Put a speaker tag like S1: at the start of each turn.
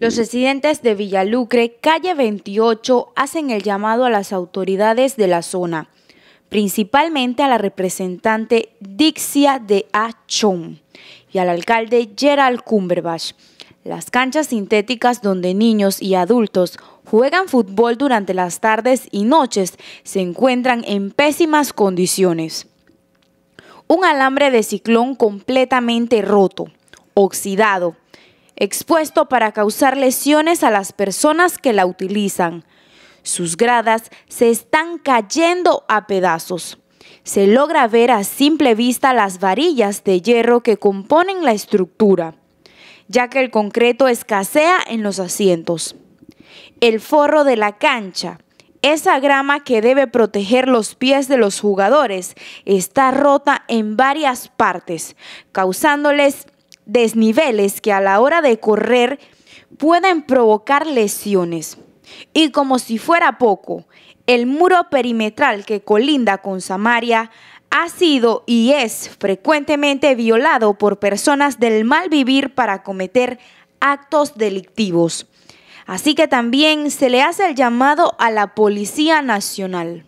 S1: Los residentes de Villalucre, calle 28, hacen el llamado a las autoridades de la zona, principalmente a la representante Dixia de Achón y al alcalde Gerald Cumberbatch. Las canchas sintéticas donde niños y adultos juegan fútbol durante las tardes y noches se encuentran en pésimas condiciones. Un alambre de ciclón completamente roto, oxidado, expuesto para causar lesiones a las personas que la utilizan. Sus gradas se están cayendo a pedazos. Se logra ver a simple vista las varillas de hierro que componen la estructura, ya que el concreto escasea en los asientos. El forro de la cancha, esa grama que debe proteger los pies de los jugadores, está rota en varias partes, causándoles desniveles que a la hora de correr pueden provocar lesiones. Y como si fuera poco, el muro perimetral que colinda con Samaria ha sido y es frecuentemente violado por personas del mal vivir para cometer actos delictivos. Así que también se le hace el llamado a la Policía Nacional.